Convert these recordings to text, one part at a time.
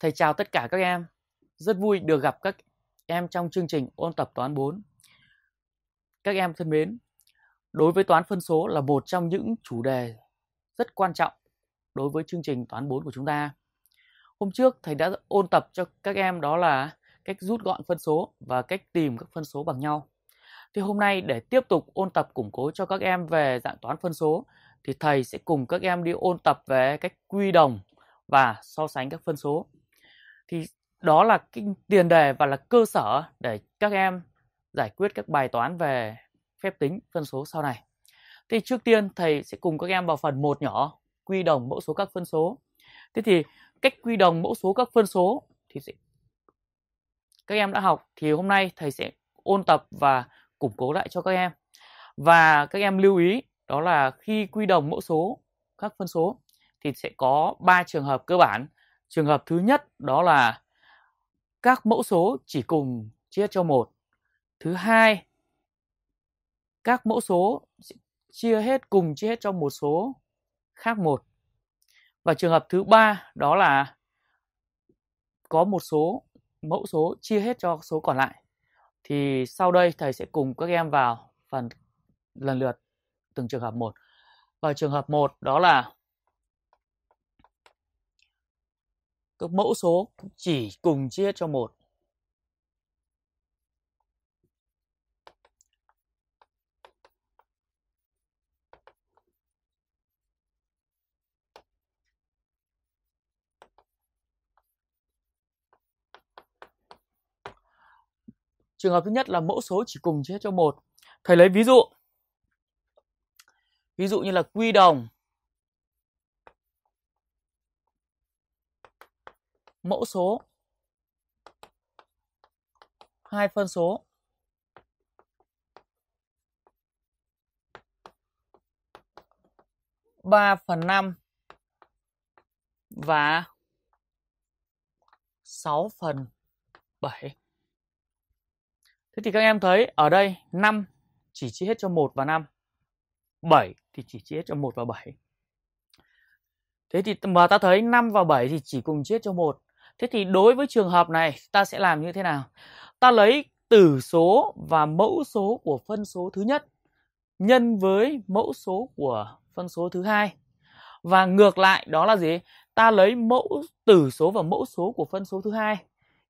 Thầy chào tất cả các em. Rất vui được gặp các em trong chương trình ôn tập toán 4. Các em thân mến, đối với toán phân số là một trong những chủ đề rất quan trọng đối với chương trình toán 4 của chúng ta. Hôm trước thầy đã ôn tập cho các em đó là cách rút gọn phân số và cách tìm các phân số bằng nhau. Thì hôm nay để tiếp tục ôn tập củng cố cho các em về dạng toán phân số thì thầy sẽ cùng các em đi ôn tập về cách quy đồng và so sánh các phân số thì đó là cái tiền đề và là cơ sở để các em giải quyết các bài toán về phép tính phân số sau này. Thì trước tiên thầy sẽ cùng các em vào phần một nhỏ quy đồng mẫu số các phân số. Thế thì cách quy đồng mẫu số các phân số thì sẽ các em đã học thì hôm nay thầy sẽ ôn tập và củng cố lại cho các em. Và các em lưu ý đó là khi quy đồng mẫu số các phân số thì sẽ có 3 trường hợp cơ bản Trường hợp thứ nhất đó là các mẫu số chỉ cùng chia cho một. Thứ hai, các mẫu số chia hết cùng chia hết cho một số khác một. Và trường hợp thứ ba đó là có một số mẫu số chia hết cho số còn lại. Thì sau đây thầy sẽ cùng các em vào phần lần lượt từng trường hợp một. Và trường hợp một đó là các mẫu số chỉ cùng chia cho một Trường hợp thứ nhất là mẫu số chỉ cùng chia cho một. Thầy lấy ví dụ. Ví dụ như là quy đồng mẫu số hai phân số ba phần năm và sáu phần bảy Thế thì các em thấy ở đây năm chỉ chia hết cho một và năm bảy thì chỉ chia hết cho một và bảy Thế thì mà ta thấy năm và bảy thì chỉ cùng chia hết cho một Thế thì đối với trường hợp này ta sẽ làm như thế nào? Ta lấy tử số và mẫu số của phân số thứ nhất nhân với mẫu số của phân số thứ hai. Và ngược lại đó là gì? Ta lấy mẫu tử số và mẫu số của phân số thứ hai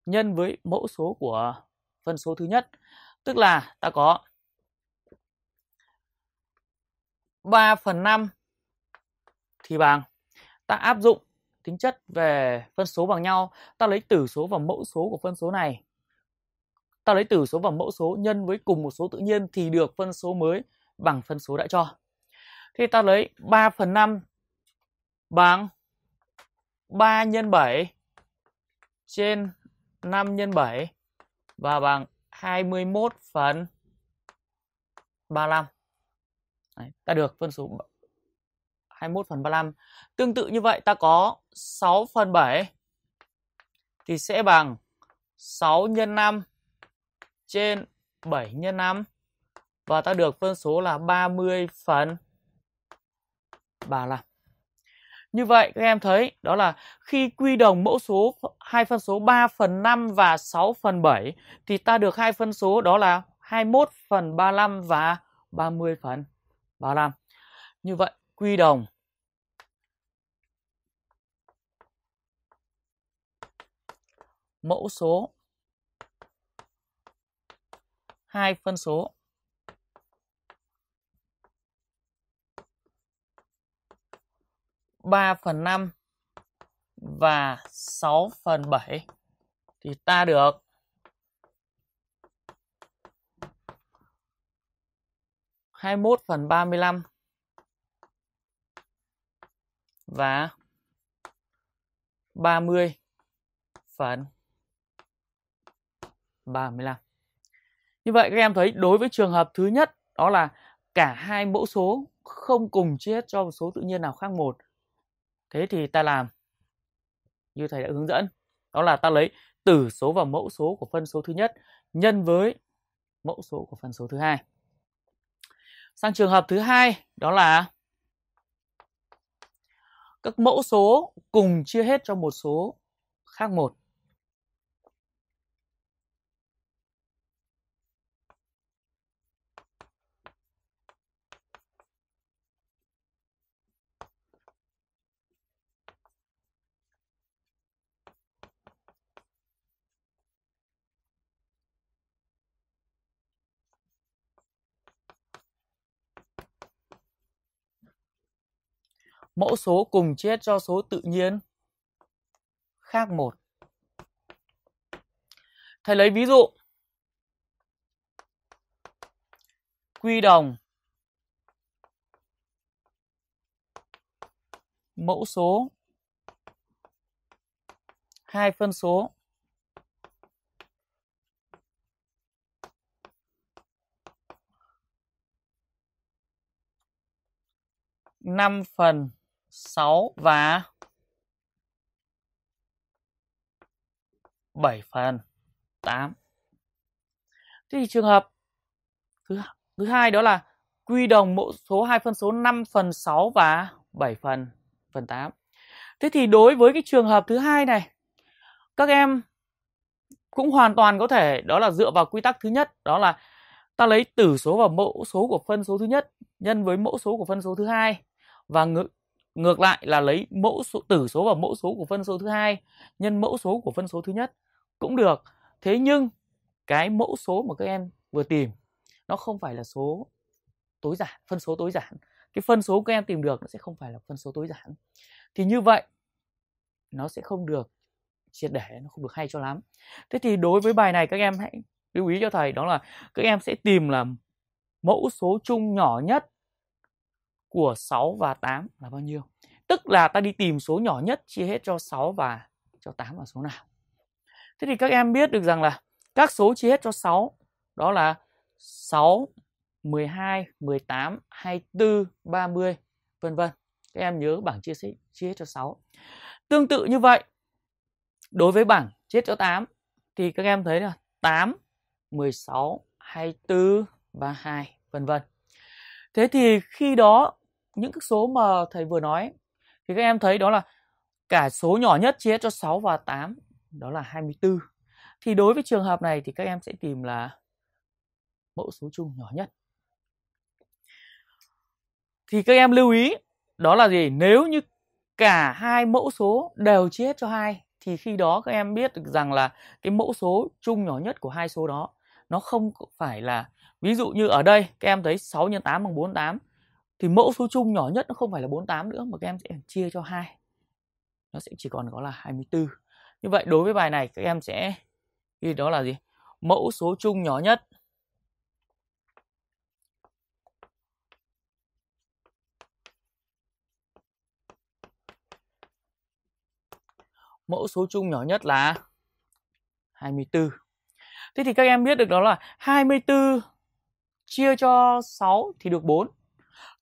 nhân với mẫu số của phân số thứ nhất. Tức là ta có 3 phần 5 thì bằng ta áp dụng tính chất về phân số bằng nhau ta lấy tử số và mẫu số của phân số này ta lấy tử số và mẫu số nhân với cùng một số tự nhiên thì được phân số mới bằng phân số đã cho thì ta lấy 3 phần 5 bằng 3 nhân 7 trên 5 nhân 7 và bằng 21 phần 35. Đấy, ta được phân số 21 phần 35. Tương tự như vậy ta có 6 phần 7 thì sẽ bằng 6 x 5 trên 7 x 5 và ta được phân số là 30 phần 35. Như vậy các em thấy đó là khi quy đồng mẫu số hai phân số 3 phần 5 và 6 phần 7 thì ta được hai phân số đó là 21 phần 35 và 30 phần 35. Như vậy quy đồng mẫu số hai phân số ba phần năm và sáu phần bảy thì ta được hai mươi một phần ba mươi lăm và ba mươi phần 35. Như vậy các em thấy đối với trường hợp thứ nhất đó là cả hai mẫu số không cùng chia hết cho một số tự nhiên nào khác một. Thế thì ta làm như thầy đã hướng dẫn, đó là ta lấy tử số và mẫu số của phân số thứ nhất nhân với mẫu số của phân số thứ hai. Sang trường hợp thứ hai đó là các mẫu số cùng chia hết cho một số khác một. mẫu số cùng chết cho số tự nhiên khác một. Thầy lấy ví dụ quy đồng mẫu số hai phân số năm phần 6 và 7 phần 8. Thế thì trường hợp thứ thứ hai đó là quy đồng mẫu số hai phân số 5 phần 6 và 7 phần phần 8. Thế thì đối với cái trường hợp thứ hai này, các em cũng hoàn toàn có thể đó là dựa vào quy tắc thứ nhất đó là ta lấy tử số và mẫu số của phân số thứ nhất nhân với mẫu số của phân số thứ hai và ngược Ngược lại là lấy mẫu số tử số và mẫu số của phân số thứ hai nhân mẫu số của phân số thứ nhất cũng được. Thế nhưng cái mẫu số mà các em vừa tìm nó không phải là số tối giản, phân số tối giản. Cái phân số các em tìm được nó sẽ không phải là phân số tối giản. Thì như vậy nó sẽ không được triệt để nó không được hay cho lắm. Thế thì đối với bài này các em hãy lưu ý cho thầy đó là các em sẽ tìm là mẫu số chung nhỏ nhất của 6 và 8 là bao nhiêu? Tức là ta đi tìm số nhỏ nhất chia hết cho 6 và cho 8 là số nào? Thế thì các em biết được rằng là các số chia hết cho 6 đó là 6, 12, 18, 24, 30 vân vân. Các em nhớ bảng chia chia hết cho 6. Tương tự như vậy, đối với bảng chia hết cho 8 thì các em thấy là 8, 16, 24, 32 vân vân. Thế thì khi đó những cái số mà thầy vừa nói thì các em thấy đó là cả số nhỏ nhất chia cho 6 và 8 đó là 24. Thì đối với trường hợp này thì các em sẽ tìm là mẫu số chung nhỏ nhất. Thì các em lưu ý đó là gì? Nếu như cả hai mẫu số đều chia hết cho hai thì khi đó các em biết được rằng là cái mẫu số chung nhỏ nhất của hai số đó nó không phải là ví dụ như ở đây các em thấy 6 x 8 bằng 48 thì mẫu số chung nhỏ nhất nó không phải là 48 nữa mà các em sẽ chia cho hai nó sẽ chỉ còn có là 24 như vậy đối với bài này các em sẽ ghi đó là gì mẫu số chung nhỏ nhất mẫu số chung nhỏ nhất là 24. Thế thì các em biết được đó là 24 chia cho 6 thì được 4.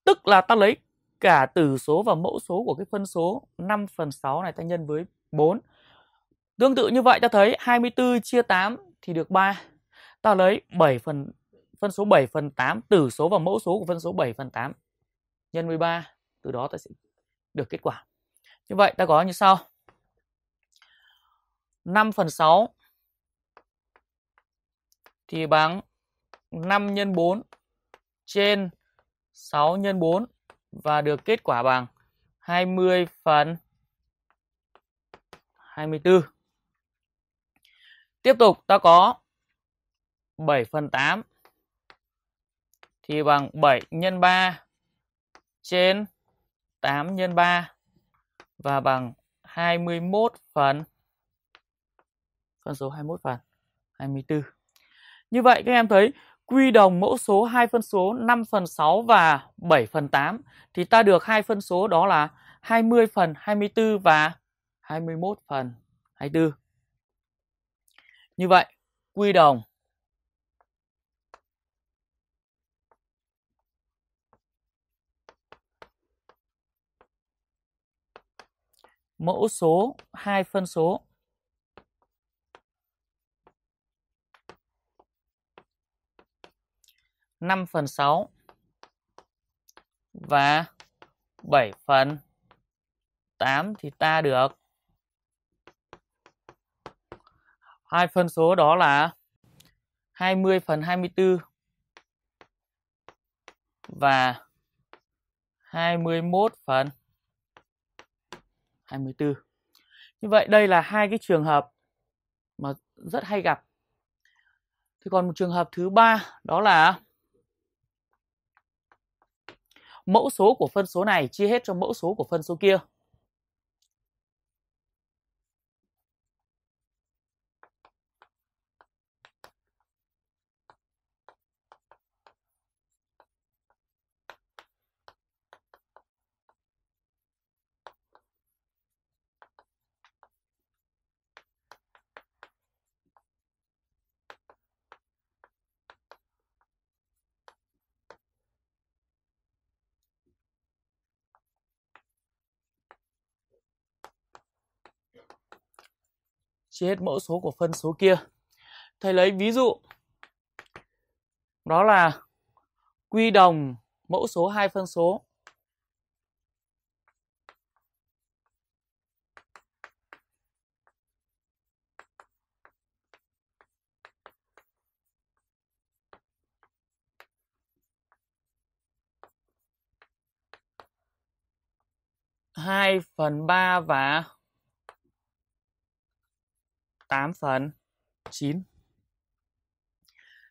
Tức là ta lấy cả tử số và mẫu số của cái phân số 5 phần 6 này ta nhân với 4. Tương tự như vậy ta thấy 24 chia 8 thì được 3. Ta lấy 7 phần phân số 7 phần 8 tử số và mẫu số của phân số 7 phần 8 nhân với 3. Từ đó ta sẽ được kết quả. Như vậy ta có như sau. 5 phần 6 thì bằng 5 nhân 4 trên 6 x 4 và được kết quả bằng 20 phần 24. Tiếp tục ta có 7 phần 8 thì bằng 7 x 3 trên 8 x 3 và bằng 21 phần con số 21 phần 24. Như vậy các em thấy quy đồng mẫu số hai phân số 5 phần 6 và 7 phần 8 thì ta được hai phân số đó là 20 phần 24 và 21 phần 24. Như vậy, quy đồng mẫu số hai phân số 5 phần 6 và 7 phần 8 thì ta được hai phân số đó là 20 phần 24 và 21 phần 24. Như vậy đây là hai cái trường hợp mà rất hay gặp. Thì còn một trường hợp thứ ba đó là mẫu số của phân số này chia hết cho mẫu số của phân số kia chia hết mẫu số của phân số kia. Thầy lấy ví dụ đó là quy đồng mẫu số hai phân số hai phần ba và 8 phần 9.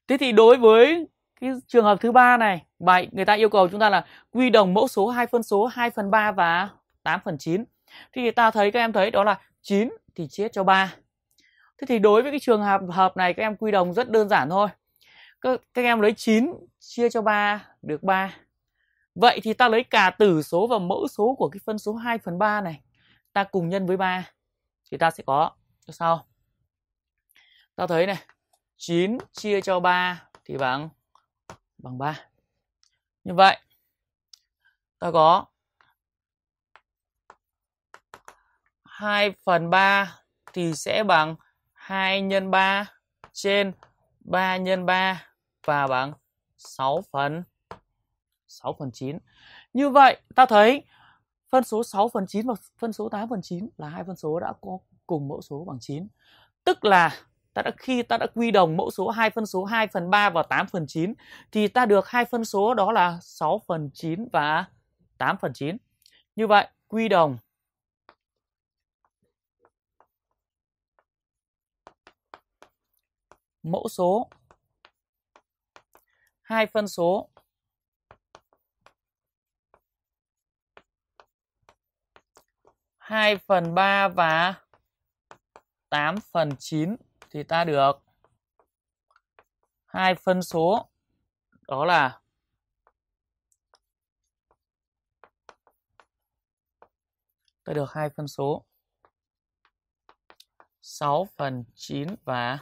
Thế thì đối với cái trường hợp thứ ba này, bài người ta yêu cầu chúng ta là quy đồng mẫu số hai phân số 2 phần 3 và 8 phần 9. Thì ta thấy các em thấy đó là 9 thì chia cho 3. Thế thì đối với cái trường hợp hợp này các em quy đồng rất đơn giản thôi. Các, các em lấy 9 chia cho 3 được 3. Vậy thì ta lấy cả tử số và mẫu số của cái phân số 2 phần 3 này. Ta cùng nhân với 3. Thì ta sẽ có sau ta thấy này 9 chia cho 3 thì bằng bằng 3 như vậy ta có 2 phần 3 thì sẽ bằng 2 nhân 3 trên 3 nhân 3 và bằng 6 phần 6 phần 9. Như vậy ta thấy phân số 6 phần 9 và phân số 8 phần 9 là hai phân số đã có cùng mẫu số bằng 9. Tức là ta đã khi ta đã quy đồng mẫu số 2 phân số 2 phần 3 và 8 phần 9 thì ta được hai phân số đó là 6 phần 9 và 8 phần 9. Như vậy quy đồng mẫu số hai phân số hai phần ba và tám phần chín thì ta được hai phân số đó là ta được hai phân số 6 phần 9 và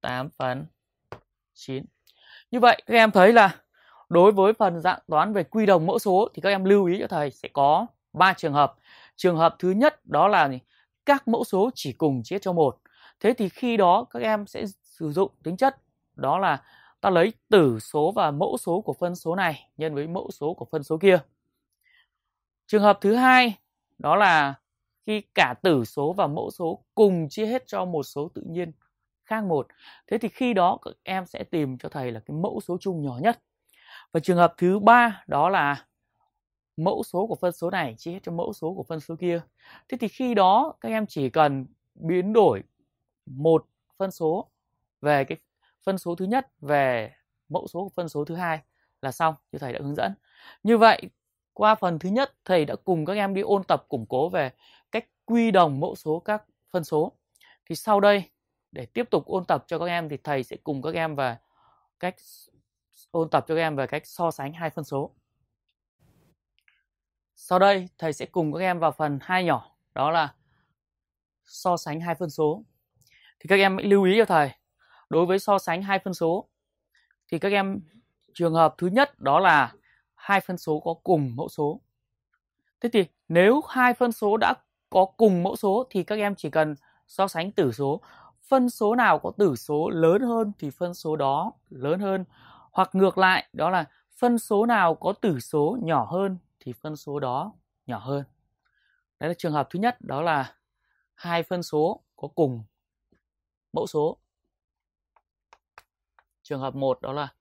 8 phần 9. Như vậy các em thấy là đối với phần dạng toán về quy đồng mẫu số thì các em lưu ý cho thầy sẽ có 3 trường hợp. Trường hợp thứ nhất đó là các mẫu số chỉ cùng chia cho một. Thế thì khi đó các em sẽ sử dụng tính chất đó là ta lấy tử số và mẫu số của phân số này nhân với mẫu số của phân số kia. Trường hợp thứ hai đó là khi cả tử số và mẫu số cùng chia hết cho một số tự nhiên khác một. Thế thì khi đó các em sẽ tìm cho thầy là cái mẫu số chung nhỏ nhất. Và trường hợp thứ ba đó là mẫu số của phân số này chia hết cho mẫu số của phân số kia. Thế thì khi đó các em chỉ cần biến đổi một phân số về cái phân số thứ nhất về mẫu số của phân số thứ hai là xong như thầy đã hướng dẫn. Như vậy qua phần thứ nhất thầy đã cùng các em đi ôn tập củng cố về cách quy đồng mẫu số các phân số. Thì sau đây để tiếp tục ôn tập cho các em thì thầy sẽ cùng các em về cách ôn tập cho các em về cách so sánh hai phân số. Sau đây thầy sẽ cùng các em vào phần hai nhỏ đó là so sánh hai phân số thì các em hãy lưu ý cho thầy đối với so sánh hai phân số thì các em trường hợp thứ nhất đó là hai phân số có cùng mẫu số thế thì nếu hai phân số đã có cùng mẫu số thì các em chỉ cần so sánh tử số phân số nào có tử số lớn hơn thì phân số đó lớn hơn hoặc ngược lại đó là phân số nào có tử số nhỏ hơn thì phân số đó nhỏ hơn đấy là trường hợp thứ nhất đó là hai phân số có cùng mẫu số. Trường hợp 1 đó là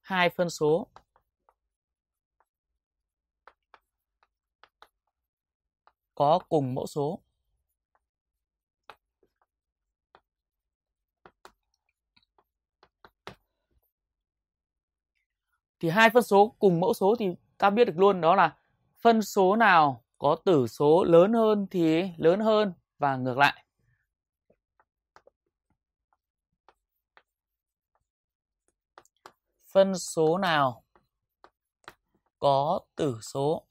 hai phân số có cùng mẫu số. Thì hai phân số cùng mẫu số thì ta biết được luôn đó là phân số nào có tử số lớn hơn thì lớn hơn và ngược lại. phân số nào có tử số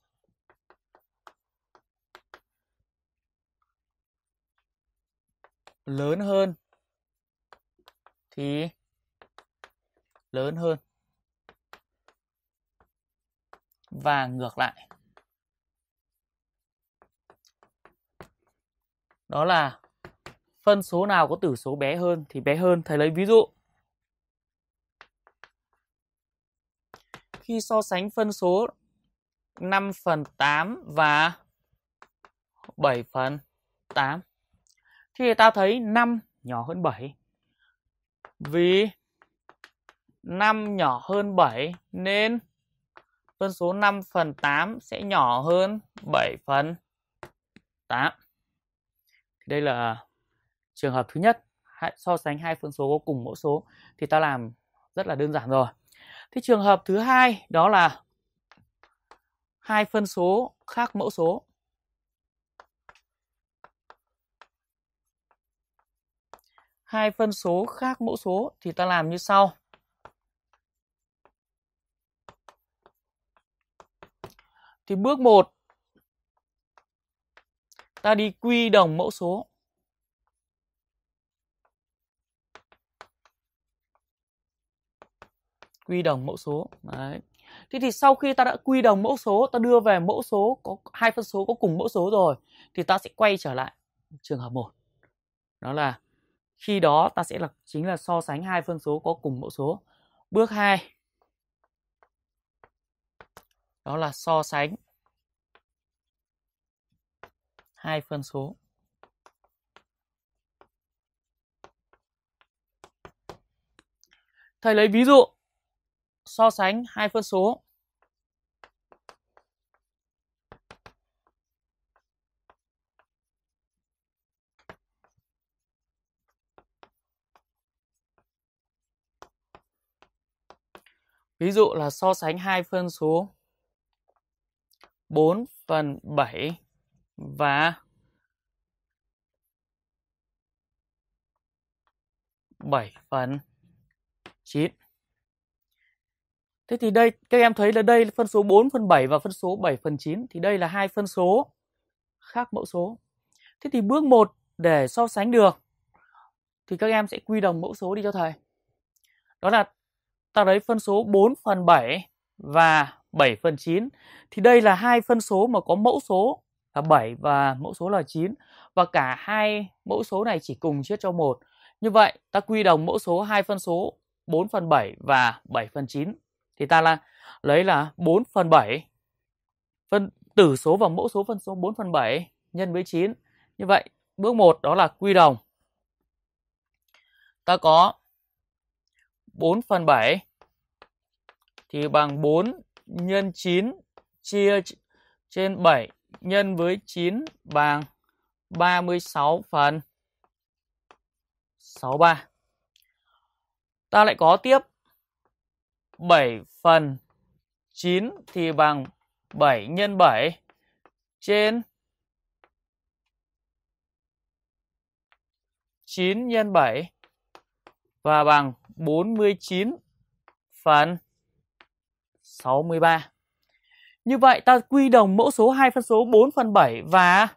lớn hơn thì lớn hơn và ngược lại đó là phân số nào có tử số bé hơn thì bé hơn thầy lấy ví dụ khi so sánh phân số 5 phần 8 và 7 phần 8 thì ta thấy 5 nhỏ hơn 7. Vì 5 nhỏ hơn 7 nên phân số 5 phần 8 sẽ nhỏ hơn 7 phần 8. Đây là trường hợp thứ nhất, so sánh hai phân số có cùng mẫu số thì ta làm rất là đơn giản rồi. Thế trường hợp thứ hai đó là hai phân số khác mẫu số. Hai phân số khác mẫu số thì ta làm như sau. Thì bước 1 ta đi quy đồng mẫu số. quy đồng mẫu số đấy thế thì sau khi ta đã quy đồng mẫu số ta đưa về mẫu số có hai phân số có cùng mẫu số rồi thì ta sẽ quay trở lại trường hợp 1 đó là khi đó ta sẽ là chính là so sánh hai phân số có cùng mẫu số bước 2 đó là so sánh hai phân số thầy lấy ví dụ so sánh hai phân số Ví dụ là so sánh hai phân số 4 phần 7 và 7 phần 9. Thế thì đây các em thấy là đây là phân số 4 phần 7 và phân số 7 phần 9 thì đây là hai phân số khác mẫu số. Thế thì bước 1 để so sánh được thì các em sẽ quy đồng mẫu số đi cho thầy. Đó là ta lấy phân số 4 phần 7 và 7 phần 9 thì đây là hai phân số mà có mẫu số là 7 và mẫu số là 9 và cả hai mẫu số này chỉ cùng chia cho một. Như vậy ta quy đồng mẫu số hai phân số 4 phần 7 và 7 phần 9 thì ta là lấy là 4 phần 7 phân tử số và mẫu số phân số 4 phần 7 nhân với 9 như vậy bước 1 đó là quy đồng ta có 4 phần 7 thì bằng 4 nhân 9 chia trên 7 nhân với 9 bằng 36 phần 63. Ta lại có tiếp 7 phần 9 thì bằng 7 nhân 7 trên 9 nhân 7 và bằng 49 phần 63. Như vậy ta quy đồng mẫu số 2 phân số 4 phần 7 và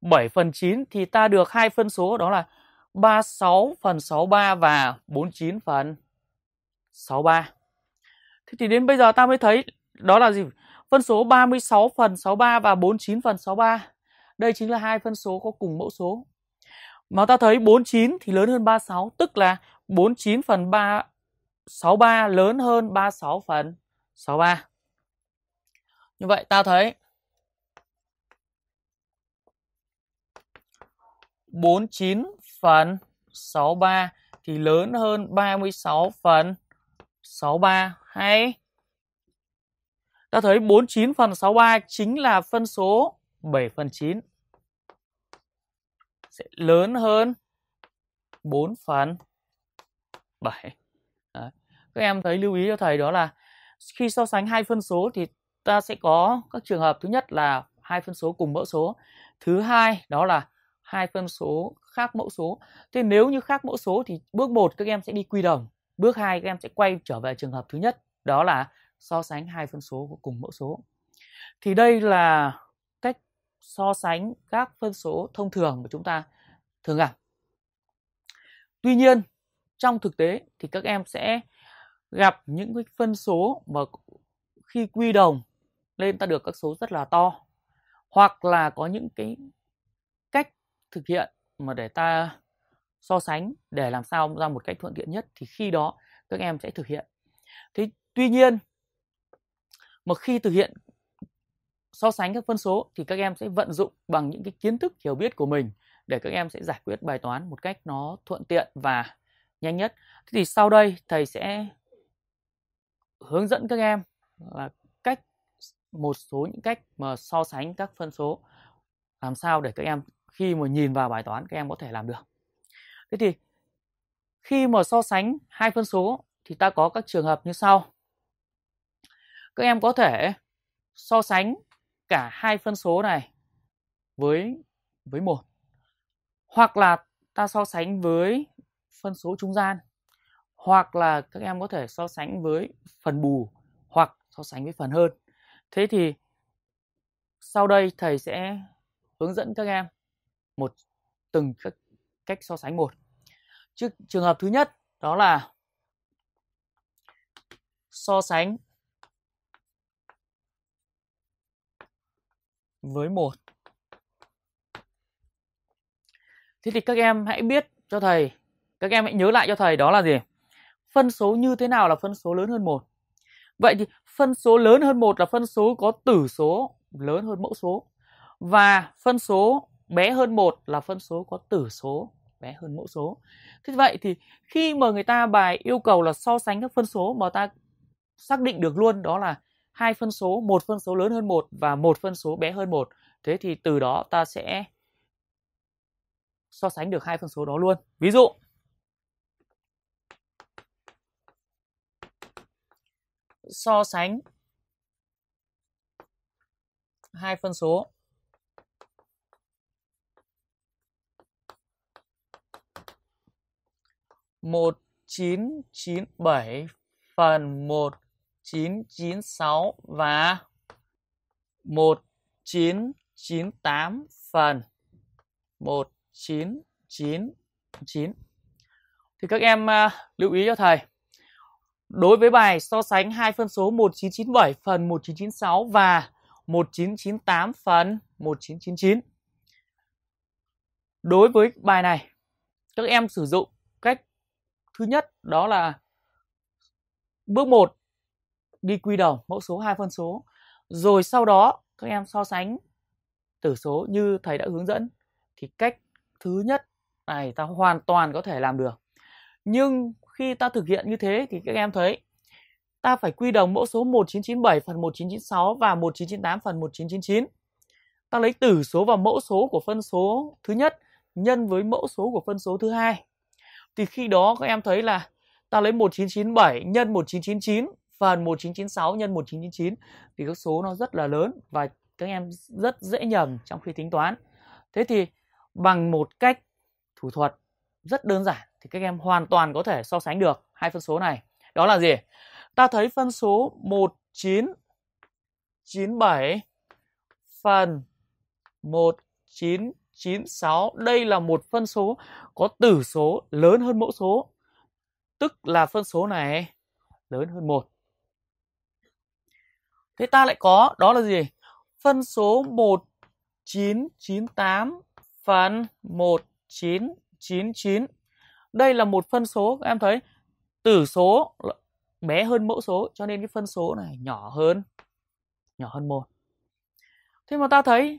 7 phần 9 thì ta được hai phân số đó là 36 phần 63 và 49 phần 63. Thế thì đến bây giờ ta mới thấy đó là gì? Phân số 36 phần 63 và 49 phần 63. Đây chính là hai phân số có cùng mẫu số. Mà ta thấy 49 thì lớn hơn 36, tức là 49 phần 3 63 lớn hơn 36 phần 63. Như vậy ta thấy 49 phần 63 thì lớn hơn 36 phần 63 hay ta thấy 49 phần 63 chính là phân số 7 phần 9 sẽ lớn hơn 4 phần 7 Đấy. các em thấy lưu ý cho thầy đó là khi so sánh hai phân số thì ta sẽ có các trường hợp thứ nhất là hai phân số cùng mẫu số thứ hai đó là hai phân số khác mẫu số thế nếu như khác mẫu số thì bước 1 các em sẽ đi quy đồng Bước 2 các em sẽ quay trở về trường hợp thứ nhất, đó là so sánh hai phân số của cùng mẫu số. Thì đây là cách so sánh các phân số thông thường của chúng ta thường gặp. Tuy nhiên, trong thực tế thì các em sẽ gặp những cái phân số mà khi quy đồng lên ta được các số rất là to hoặc là có những cái cách thực hiện mà để ta so sánh để làm sao ra một cách thuận tiện nhất thì khi đó các em sẽ thực hiện thế tuy nhiên mà khi thực hiện so sánh các phân số thì các em sẽ vận dụng bằng những cái kiến thức hiểu biết của mình để các em sẽ giải quyết bài toán một cách nó thuận tiện và nhanh nhất. Thế thì sau đây thầy sẽ hướng dẫn các em là cách một số những cách mà so sánh các phân số làm sao để các em khi mà nhìn vào bài toán các em có thể làm được. Thế thì khi mà so sánh hai phân số thì ta có các trường hợp như sau. Các em có thể so sánh cả hai phân số này với với một hoặc là ta so sánh với phân số trung gian hoặc là các em có thể so sánh với phần bù hoặc so sánh với phần hơn. Thế thì sau đây thầy sẽ hướng dẫn các em một từng các cách so sánh một trước trường hợp thứ nhất đó là so sánh với một Thế thì các em hãy biết cho thầy, các em hãy nhớ lại cho thầy đó là gì? Phân số như thế nào là phân số lớn hơn một Vậy thì phân số lớn hơn một là phân số có tử số lớn hơn mẫu số và phân số bé hơn một là phân số có tử số bé hơn mẫu số thế vậy thì khi mà người ta bài yêu cầu là so sánh các phân số mà ta xác định được luôn đó là hai phân số một phân số lớn hơn một và một phân số bé hơn một thế thì từ đó ta sẽ so sánh được hai phân số đó luôn ví dụ so sánh hai phân số 1997 phần 1996 và 1998 phần 1999. Thì các em uh, lưu ý cho thầy. Đối với bài so sánh hai phân số 1997 phần 1996 và 1998 phần 1999. Đối với bài này, các em sử dụng thứ nhất đó là bước 1 đi quy đồng mẫu số hai phân số rồi sau đó các em so sánh tử số như thầy đã hướng dẫn thì cách thứ nhất này ta hoàn toàn có thể làm được nhưng khi ta thực hiện như thế thì các em thấy ta phải quy đồng mẫu số 1997 phần 1996 và 1998 phần 1999 ta lấy tử số và mẫu số của phân số thứ nhất nhân với mẫu số của phân số thứ hai thì khi đó các em thấy là ta lấy 1997 nhân 1999 phần 1996 nhân 1999 thì các số nó rất là lớn và các em rất dễ nhầm trong khi tính toán. Thế thì bằng một cách thủ thuật rất đơn giản thì các em hoàn toàn có thể so sánh được hai phân số này. Đó là gì? Ta thấy phân số 1997 phần 19 96. Đây là một phân số có tử số lớn hơn mẫu số. Tức là phân số này lớn hơn 1. Thế ta lại có đó là gì? Phân số 1998 phần 1999. Đây là một phân số em thấy tử số bé hơn mẫu số cho nên cái phân số này nhỏ hơn nhỏ hơn một. Thế mà ta thấy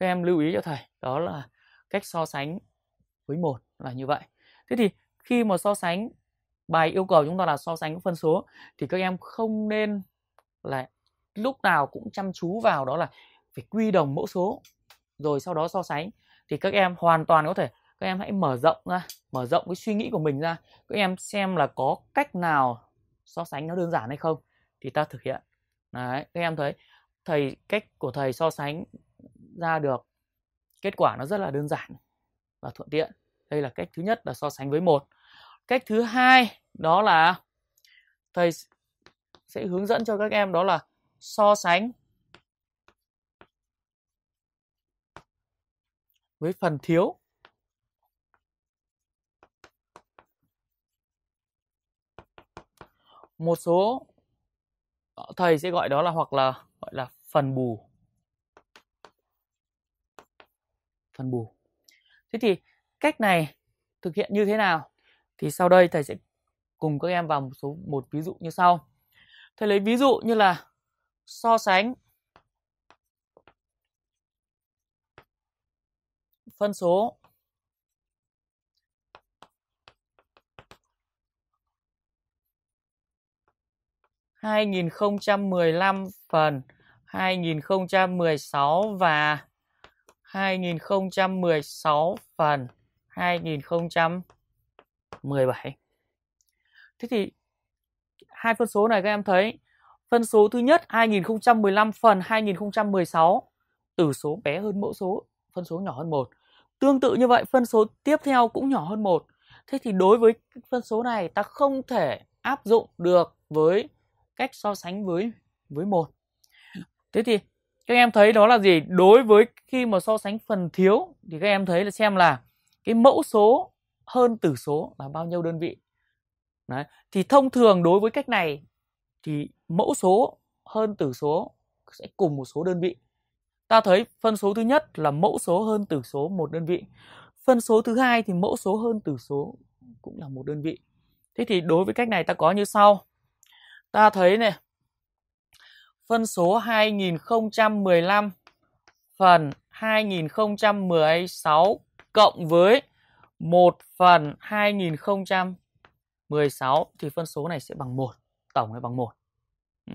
các em lưu ý cho thầy đó là cách so sánh với một là như vậy thế thì khi mà so sánh bài yêu cầu chúng ta là so sánh phân số thì các em không nên là lúc nào cũng chăm chú vào đó là phải quy đồng mẫu số rồi sau đó so sánh thì các em hoàn toàn có thể các em hãy mở rộng ra mở rộng cái suy nghĩ của mình ra các em xem là có cách nào so sánh nó đơn giản hay không thì ta thực hiện đấy các em thấy thầy cách của thầy so sánh ra được kết quả nó rất là đơn giản và thuận tiện. Đây là cách thứ nhất là so sánh với một. Cách thứ hai đó là thầy sẽ hướng dẫn cho các em đó là so sánh với phần thiếu một số ờ, thầy sẽ gọi đó là hoặc là gọi là phần bù phân bù thế thì cách này thực hiện như thế nào thì sau đây thầy sẽ cùng các em vào một số một ví dụ như sau thầy lấy ví dụ như là so sánh phân số hai nghìn không trăm mười lăm phần hai nghìn không trăm mười sáu và 2016 phần 2017. Thế thì hai phân số này các em thấy phân số thứ nhất 2015 phần 2016 tử số bé hơn mẫu số, phân số nhỏ hơn 1. Tương tự như vậy phân số tiếp theo cũng nhỏ hơn 1. Thế thì đối với phân số này ta không thể áp dụng được với cách so sánh với với một. Thế thì các em thấy đó là gì đối với khi mà so sánh phần thiếu thì các em thấy là xem là cái mẫu số hơn tử số là bao nhiêu đơn vị Đấy. thì thông thường đối với cách này thì mẫu số hơn tử số sẽ cùng một số đơn vị ta thấy phân số thứ nhất là mẫu số hơn tử số một đơn vị phân số thứ hai thì mẫu số hơn tử số cũng là một đơn vị thế thì đối với cách này ta có như sau ta thấy này phân số 2015 phần 2016 cộng với 1 phần 2016 thì phân số này sẽ bằng 1, tổng này bằng 1. Ừ.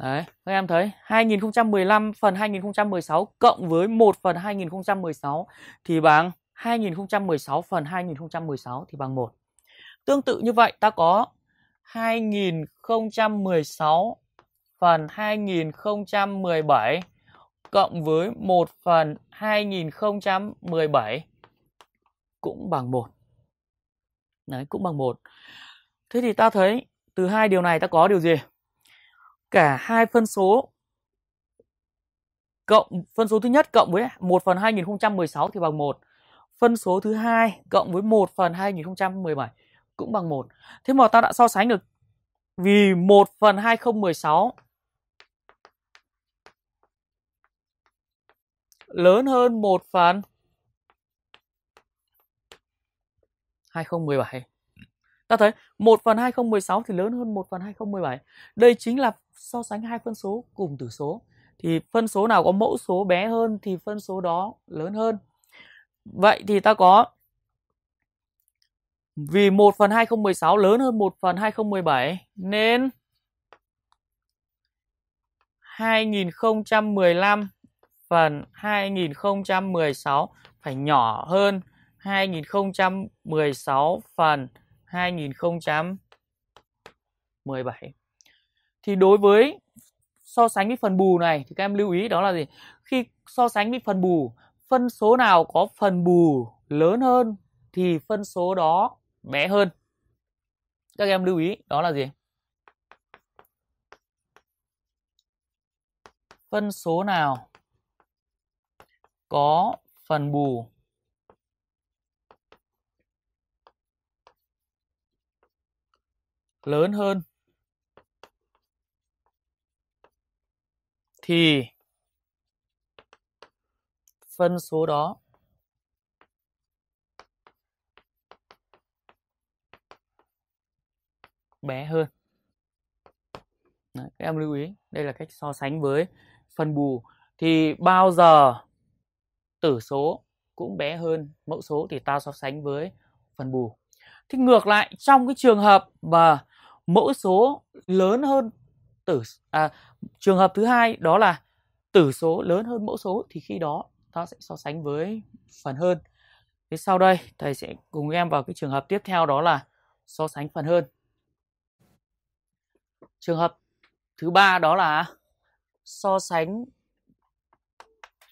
Đấy, các em thấy 2015 phần 2016 cộng với 1 phần 2016 thì bằng 2016 phần 2016 thì bằng 1. Tương tự như vậy ta có 2016 phần 2017 cộng với 1 phần 2017 cũng bằng 1. Đấy, cũng bằng 1. Thế thì ta thấy từ hai điều này ta có điều gì? Cả hai phân số cộng phân số thứ nhất cộng với 1 phần 2016 thì bằng 1. Phân số thứ hai cộng với 1 phần 2017 cũng bằng một thế mà ta đã so sánh được vì 1 phần 2016 lớn hơn 1 phần 2017 ta thấy 1 phần 2016 thì lớn hơn 1 phần 2017 đây chính là so sánh hai phân số cùng tử số thì phân số nào có mẫu số bé hơn thì phân số đó lớn hơn vậy thì ta có vì 1 phần 2016 lớn hơn 1 phần 2017 nên 2015 phần 2016 phải nhỏ hơn 2016 phần 2017. Thì đối với so sánh với phần bù này thì các em lưu ý đó là gì? Khi so sánh với phần bù, phân số nào có phần bù lớn hơn thì phân số đó bé hơn các em lưu ý đó là gì phân số nào có phần bù lớn hơn thì phân số đó bé hơn Đấy, các em lưu ý đây là cách so sánh với phần bù thì bao giờ tử số cũng bé hơn mẫu số thì ta so sánh với phần bù thì ngược lại trong cái trường hợp mà mẫu số lớn hơn tử à, trường hợp thứ hai đó là tử số lớn hơn mẫu số thì khi đó ta sẽ so sánh với phần hơn thế sau đây thầy sẽ cùng em vào cái trường hợp tiếp theo đó là so sánh phần hơn trường hợp thứ ba đó là so sánh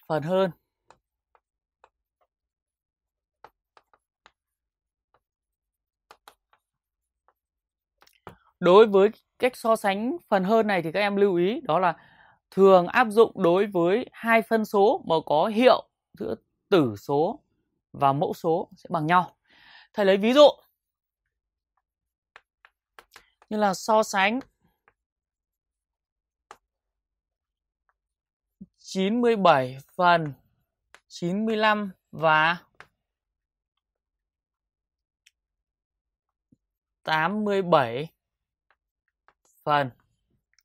phần hơn đối với cách so sánh phần hơn này thì các em lưu ý đó là thường áp dụng đối với hai phân số mà có hiệu giữa tử số và mẫu số sẽ bằng nhau. Thầy lấy ví dụ như là so sánh 97 phần 95 và 87 phần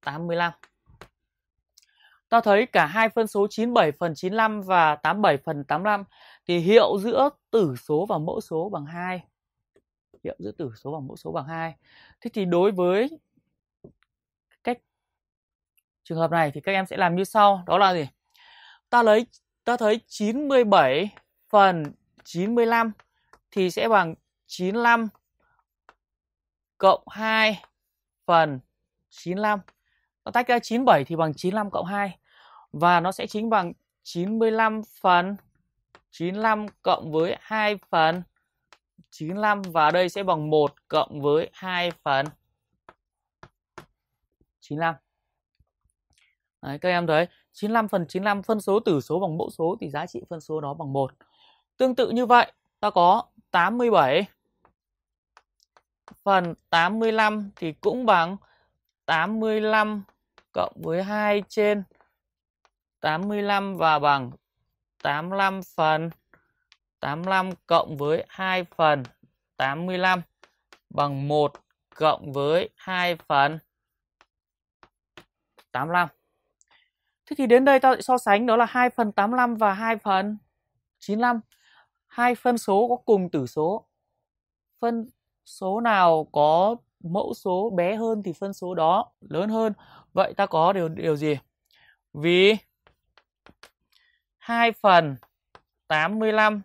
85. Ta thấy cả hai phân số 97 phần 95 và 87 phần 85 thì hiệu giữa tử số và mẫu số bằng 2. Hiệu giữa tử số và mẫu số bằng 2. Thế thì đối với cách trường hợp này thì các em sẽ làm như sau, đó là gì? ta lấy ta thấy 97 phần 95 thì sẽ bằng 95 cộng 2 phần 95. Nó tách ra 97 thì bằng 95 cộng 2 và nó sẽ chính bằng 95 phần 95 cộng với 2 phần 95 và đây sẽ bằng 1 cộng với 2 phần 95. Đấy, các em thấy 95 phần 95 phân số tử số bằng mẫu số thì giá trị phân số đó bằng 1. Tương tự như vậy, ta có 87 phần 85 thì cũng bằng 85 cộng với 2 trên 85 và bằng 85 phần 85 cộng với 2 phần 85 bằng 1 cộng với 2 phần 85. Thế thì đến đây ta sẽ so sánh đó là 2 phần 85 và 2 phần 95. Hai phân số có cùng tử số. Phân số nào có mẫu số bé hơn thì phân số đó lớn hơn. Vậy ta có điều điều gì? Vì 2 phần 85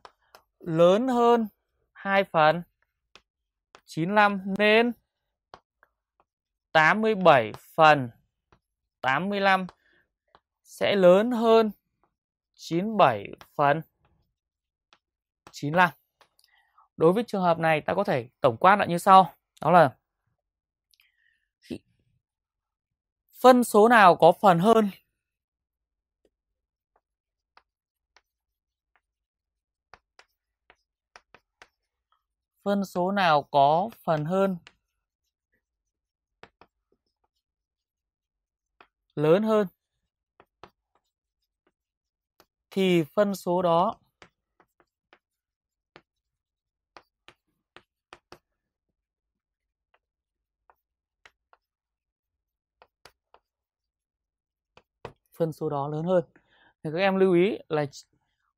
lớn hơn 2 phần 95 nên 87 phần 85 sẽ lớn hơn 97 phần 95. Đối với trường hợp này ta có thể tổng quát lại như sau. Đó là phân số nào có phần hơn phân số nào có phần hơn lớn hơn thì phân số đó phân số đó lớn hơn thì các em lưu ý là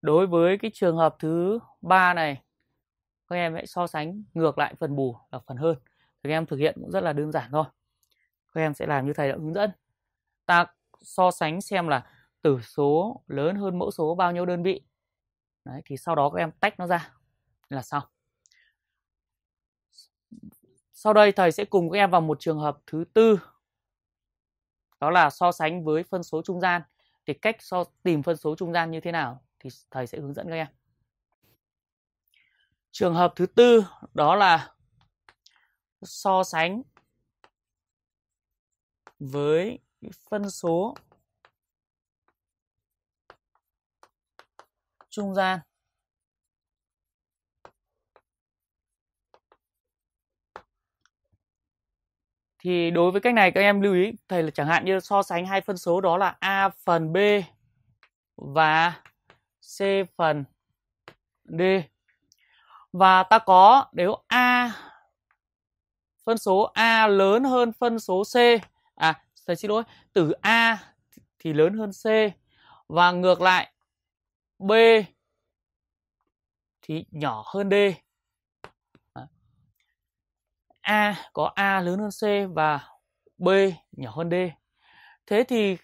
đối với cái trường hợp thứ ba này các em hãy so sánh ngược lại phần bù là phần hơn các em thực hiện cũng rất là đơn giản thôi các em sẽ làm như thầy đã hướng dẫn ta so sánh xem là tử số lớn hơn mẫu số bao nhiêu đơn vị Đấy, thì sau đó các em tách nó ra là xong sau đây thầy sẽ cùng các em vào một trường hợp thứ tư đó là so sánh với phân số trung gian thì cách so tìm phân số trung gian như thế nào thì thầy sẽ hướng dẫn các em trường hợp thứ tư đó là so sánh với phân số trung gian thì đối với cách này các em lưu ý thầy là chẳng hạn như so sánh hai phân số đó là a phần b và c phần d và ta có nếu a phân số a lớn hơn phân số c à thầy xin lỗi từ a thì lớn hơn c và ngược lại B thì nhỏ hơn D. A có A lớn hơn C và B nhỏ hơn D. Thế thì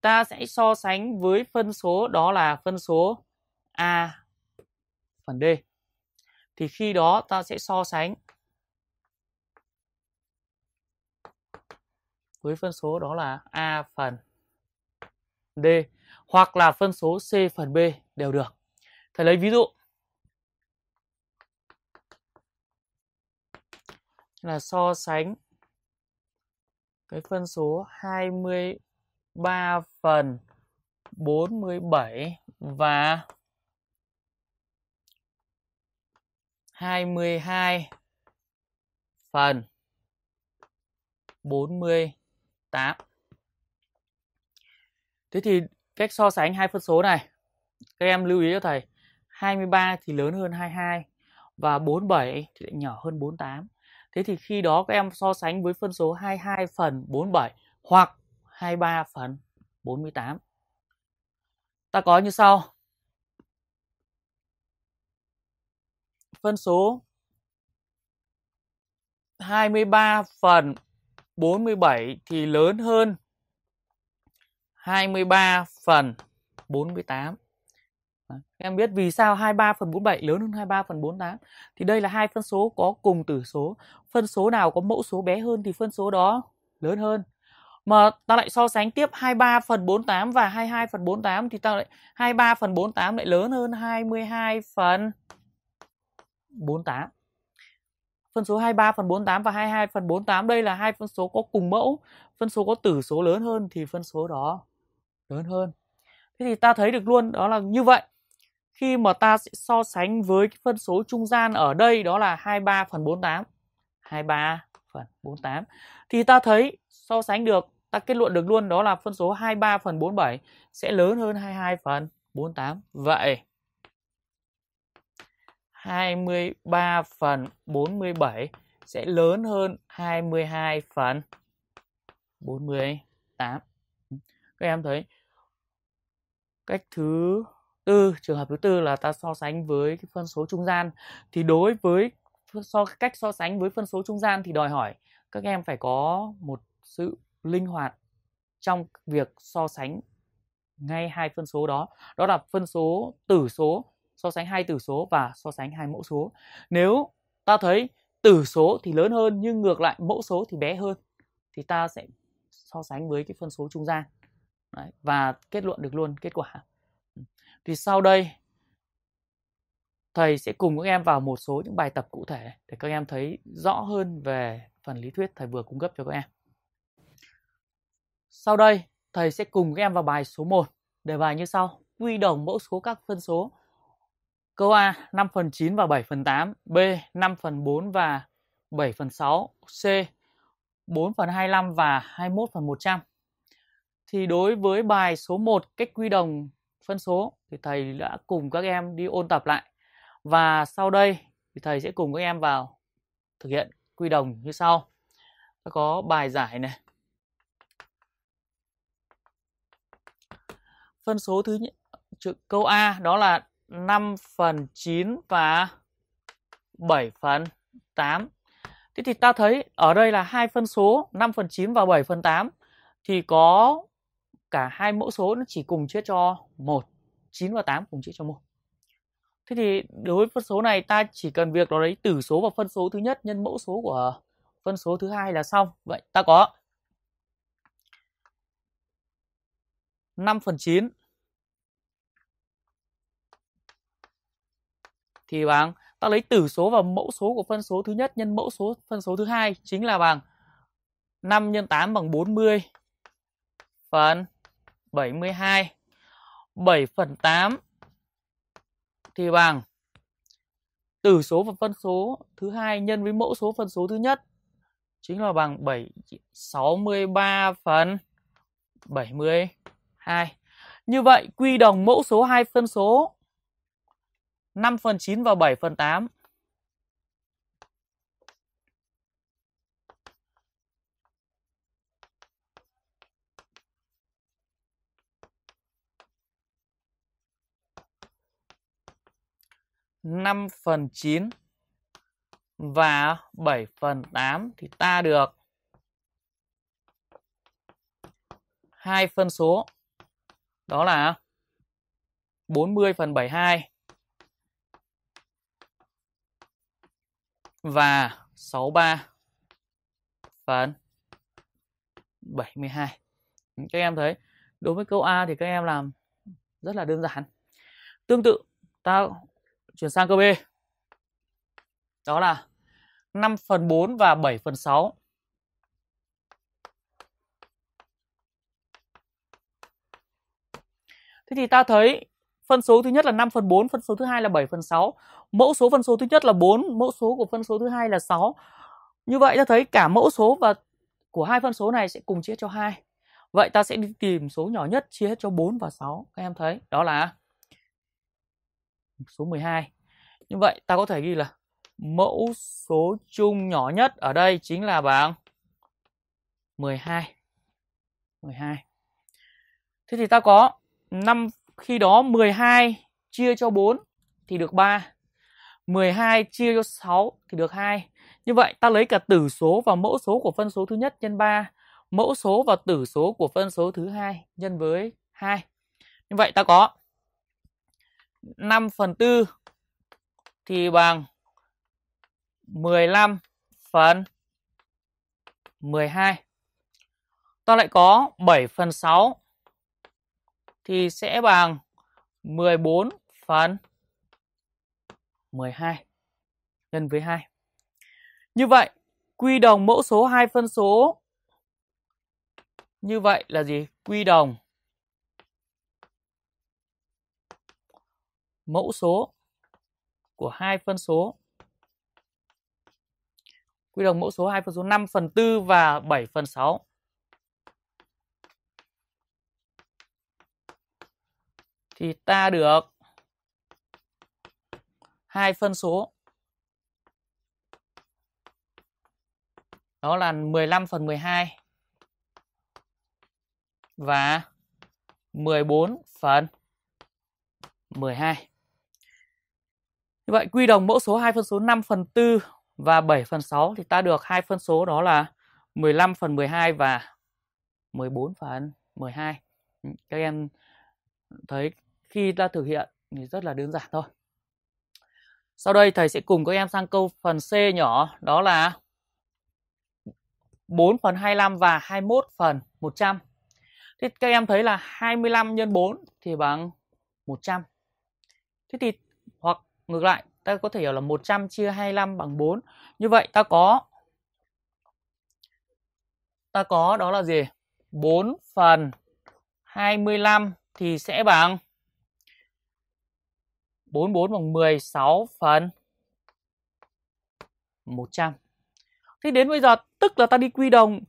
ta sẽ so sánh với phân số đó là phân số A phần D. Thì khi đó ta sẽ so sánh với phân số đó là A phần D hoặc là phân số C phần B đều được. Thầy lấy ví dụ. Là so sánh cái phân số 23 phần 47 và 22 phần 48. Thế thì Cách so sánh hai phân số này. Các em lưu ý cho thầy, 23 thì lớn hơn 22 và 47 thì lại nhỏ hơn 48. Thế thì khi đó các em so sánh với phân số 22 phần 47 hoặc 23 phần 48. Ta có như sau. Phân số 23 phần 47 thì lớn hơn 23 phần 48 Các em biết vì sao 23 phần 47 lớn hơn 23 phần 48 Thì đây là hai phân số có cùng tử số Phân số nào có mẫu số bé hơn thì phân số đó lớn hơn mà ta lại so sánh tiếp 23 phần 48 và 22 phần 48 thì ta lại 23 phần 48 lại lớn hơn 22 phần 48. Phân số 23 phần 48 và 22 phần 48 đây là hai phân số có cùng mẫu, phân số có tử số lớn hơn thì phân số đó lớn hơn thế thì ta thấy được luôn đó là như vậy khi mà ta sẽ so sánh với cái phân số trung gian ở đây đó là 23 phần 48 23 phần 48 thì ta thấy so sánh được ta kết luận được luôn đó là phân số 23 phần 47 sẽ lớn hơn 22 phần 48 vậy 23 phần 47 sẽ lớn hơn 22 phần 48 các em thấy cách thứ tư trường hợp thứ tư là ta so sánh với cái phân số trung gian thì đối với so cách so sánh với phân số trung gian thì đòi hỏi các em phải có một sự linh hoạt trong việc so sánh ngay hai phân số đó đó là phân số tử số so sánh hai tử số và so sánh hai mẫu số nếu ta thấy tử số thì lớn hơn nhưng ngược lại mẫu số thì bé hơn thì ta sẽ so sánh với cái phân số trung gian Đấy, và kết luận được luôn kết quả ừ. thì sau đây thầy sẽ cùng các em vào một số những bài tập cụ thể để các em thấy rõ hơn về phần lý thuyết thầy vừa cung cấp cho các em. Sau đây, thầy sẽ cùng các em vào bài số 1. Đề bài như sau. Quy đồng mẫu số các phân số. Câu A 5 phần 9 và 7 phần 8. B 5 phần 4 và 7 phần 6. C 4 phần 25 và 21 phần 100 thì đối với bài số 1 cách quy đồng phân số thì thầy đã cùng các em đi ôn tập lại và sau đây thì thầy sẽ cùng các em vào thực hiện quy đồng như sau ta có bài giải này phân số thứ nhất câu A đó là 5 phần 9 và 7 phần 8 Thế thì ta thấy ở đây là hai phân số 5 phần 9 và 7 phần 8 thì có cả hai mẫu số nó chỉ cùng chia cho 1, 9 và 8 cùng chia cho 1. Thế thì đối với phân số này ta chỉ cần việc đó lấy tử số và phân số thứ nhất nhân mẫu số của phân số thứ hai là xong. Vậy ta có 5 phần 9 thì bằng ta lấy tử số và mẫu số của phân số thứ nhất nhân mẫu số phân số thứ hai chính là bằng 5 x 8 bằng 40 phần 72. 7 phần 8 thì bằng tử số và phân số thứ hai nhân với mẫu số phân số thứ nhất chính là bằng 7 63 phần 72. Như vậy quy đồng mẫu số hai phân số 5 phần 9 và 7 phần 8 5 phần 9 và 7 phần 8 thì ta được hai phân số đó là 40 phần 72 và 63 phần 72. Các em thấy đối với câu A thì các em làm rất là đơn giản. Tương tự ta chuyển sang cơ B đó là 5 phần 4 và 7 phần 6 Thế thì ta thấy phân số thứ nhất là 5 phần 4, phân số thứ hai là 7 phần 6. Mẫu số phân số thứ nhất là 4, mẫu số của phân số thứ hai là 6. Như vậy ta thấy cả mẫu số và của hai phân số này sẽ cùng chia cho hai. Vậy ta sẽ đi tìm số nhỏ nhất chia hết cho 4 và 6. Các em thấy đó là số 12. Như vậy ta có thể ghi là mẫu số chung nhỏ nhất ở đây chính là bảng 12. 12. Thế thì ta có 5 khi đó 12 chia cho 4 thì được 3. 12 chia cho 6 thì được 2. Như vậy ta lấy cả tử số và mẫu số của phân số thứ nhất nhân 3, mẫu số và tử số của phân số thứ hai nhân với 2. Như vậy ta có 5 phần 4 thì bằng 15 phần 12. Ta lại có 7 phần 6 thì sẽ bằng 14 phần 12 nhân với 2. Như vậy, quy đồng mẫu số hai phân số như vậy là gì? Quy đồng mẫu số của hai phân số quy đồng mẫu số hai phân số 5 phần 4 và 7 phần 6. Thì ta được hai phân số đó là 15 phần 12 và 14 phần 12. Như vậy quy đồng mẫu số hai phân số 5 phần 4 và 7 phần 6 thì ta được hai phân số đó là 15 phần 12 và 14 phần 12. Ừ, các em thấy khi ta thực hiện thì rất là đơn giản thôi. Sau đây thầy sẽ cùng các em sang câu phần C nhỏ đó là 4 phần 25 và 21 phần 100. thì các em thấy là 25 nhân 4 thì bằng 100. Thế thì Ngược lại, ta có thể hiểu là 100 chia 25 bằng 4. Như vậy ta có ta có đó là gì? 4 phần 25 thì sẽ bằng 44 bằng 16 phần 100. Thế đến bây giờ tức là ta đi quy đồng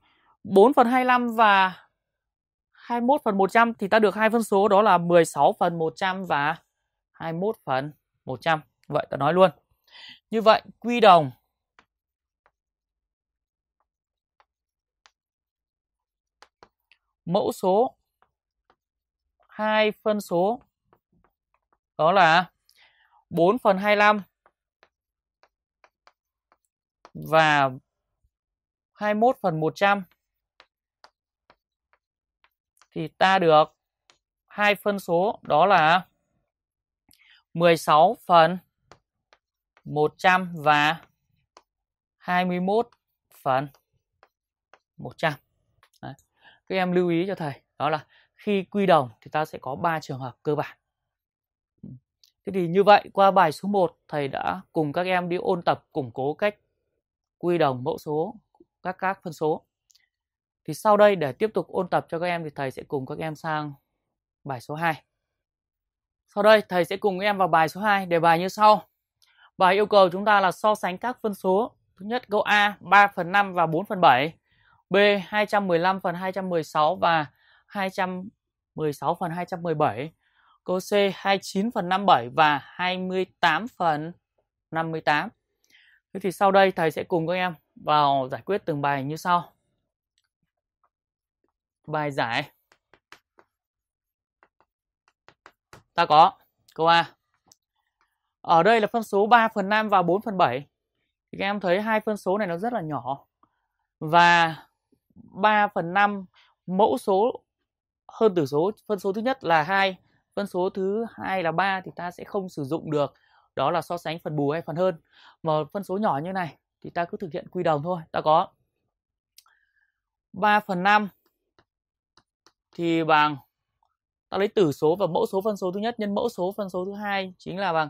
4 phần 25 và 21 phần 100 thì ta được hai phân số đó là 16 phần 100 và 21 phần 100. Vậy ta nói luôn. Như vậy quy đồng mẫu số hai phân số đó là 4 phần 25 và 21 phần 100 thì ta được hai phân số đó là 16 phần 100 và 21 phần 100. Đấy. Các em lưu ý cho thầy đó là khi quy đồng thì ta sẽ có 3 trường hợp cơ bản. Ừ. Thế thì như vậy qua bài số 1 thầy đã cùng các em đi ôn tập củng cố cách quy đồng mẫu số các các phân số. Thì sau đây để tiếp tục ôn tập cho các em thì thầy sẽ cùng các em sang bài số 2. Sau đây thầy sẽ cùng em vào bài số 2 đề bài như sau và yêu cầu chúng ta là so sánh các phân số. Thứ nhất câu A 3 phần 5 và 4 phần 7. B 215 phần 216 và 216 phần 217. Câu C 29 phần 57 và 28 phần 58. Thế thì sau đây thầy sẽ cùng các em vào giải quyết từng bài như sau. Bài giải. Ta có câu A ở đây là phân số 3 phần 5 và 4 phần 7. Thì các em thấy hai phân số này nó rất là nhỏ. Và 3 phần 5 mẫu số hơn tử số. Phân số thứ nhất là 2, phân số thứ hai là 3 thì ta sẽ không sử dụng được. Đó là so sánh phần bù hay phần hơn. Mà phân số nhỏ như này thì ta cứ thực hiện quy đồng thôi. Ta có 3 phần 5 thì bằng ta lấy tử số và mẫu số phân số thứ nhất nhân mẫu số phân số thứ hai chính là bằng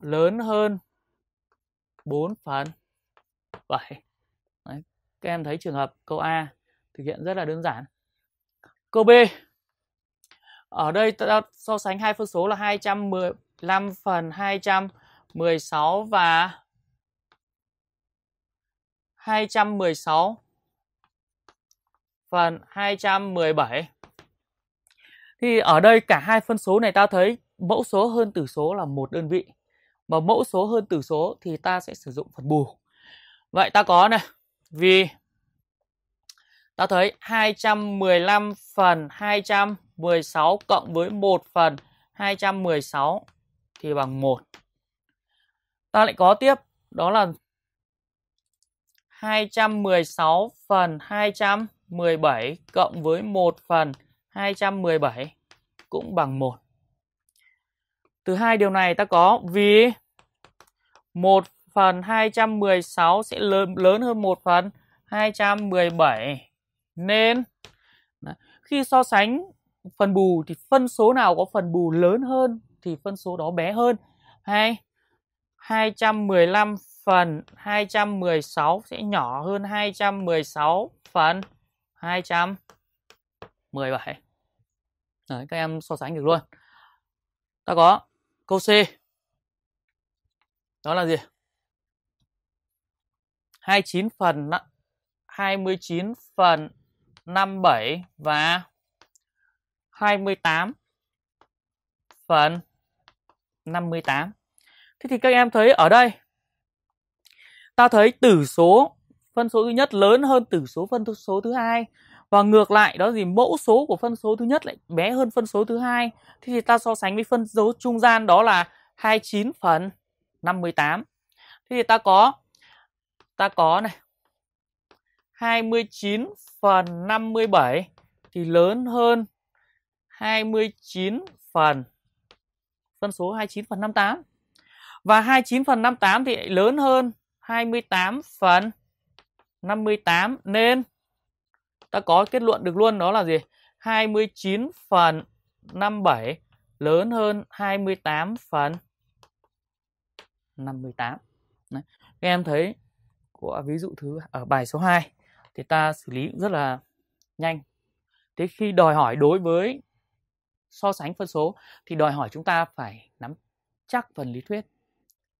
lớn hơn 4 phần 7. Đấy. Các em thấy trường hợp câu A thực hiện rất là đơn giản. Câu B. Ở đây ta so sánh hai phân số là 215 phần 216 và 216 phần 217. Thì ở đây cả hai phân số này ta thấy mẫu số hơn tử số là một đơn vị mà mẫu số hơn tử số thì ta sẽ sử dụng phần bù. Vậy ta có này, vì ta thấy 215 phần 216 cộng với 1 phần 216 thì bằng 1. Ta lại có tiếp đó là 216 phần 217 cộng với 1 phần 217 cũng bằng 1. Từ hai điều này ta có vì 1 phần 216 sẽ lớn, lớn hơn 1 phần 217 nên khi so sánh phần bù thì phân số nào có phần bù lớn hơn thì phân số đó bé hơn. Hay 215 phần 216 sẽ nhỏ hơn 216 phần 217. Đấy, các em so sánh được luôn. Ta có Câu C. Đó là gì? 29 phần 29 phần 57 và 28 phần 58. Thế thì các em thấy ở đây ta thấy tử số phân số thứ nhất lớn hơn tử số phân số thứ hai và ngược lại đó gì mẫu số của phân số thứ nhất lại bé hơn phân số thứ hai thế thì ta so sánh với phân số trung gian đó là 29 phần 58 thế thì ta có ta có này 29 phần 57 thì lớn hơn 29 phần phân số 29 phần 58 và 29 phần 58 thì lớn hơn 28 phần 58 nên ta có kết luận được luôn đó là gì 29 phần 57 lớn hơn 28 phần 58 Đấy. các em thấy của ví dụ thứ ở bài số 2 thì ta xử lý rất là nhanh thế khi đòi hỏi đối với so sánh phân số thì đòi hỏi chúng ta phải nắm chắc phần lý thuyết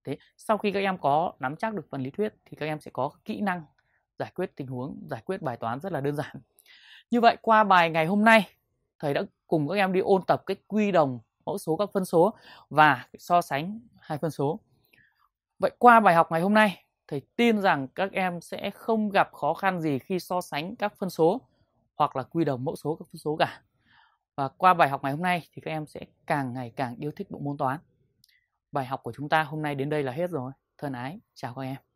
thế sau khi các em có nắm chắc được phần lý thuyết thì các em sẽ có kỹ năng giải quyết tình huống giải quyết bài toán rất là đơn giản như vậy qua bài ngày hôm nay thầy đã cùng các em đi ôn tập cái quy đồng mẫu số các phân số và so sánh hai phân số vậy qua bài học ngày hôm nay thầy tin rằng các em sẽ không gặp khó khăn gì khi so sánh các phân số hoặc là quy đồng mẫu số các phân số cả và qua bài học ngày hôm nay thì các em sẽ càng ngày càng yêu thích bộ môn toán bài học của chúng ta hôm nay đến đây là hết rồi thân ái chào các em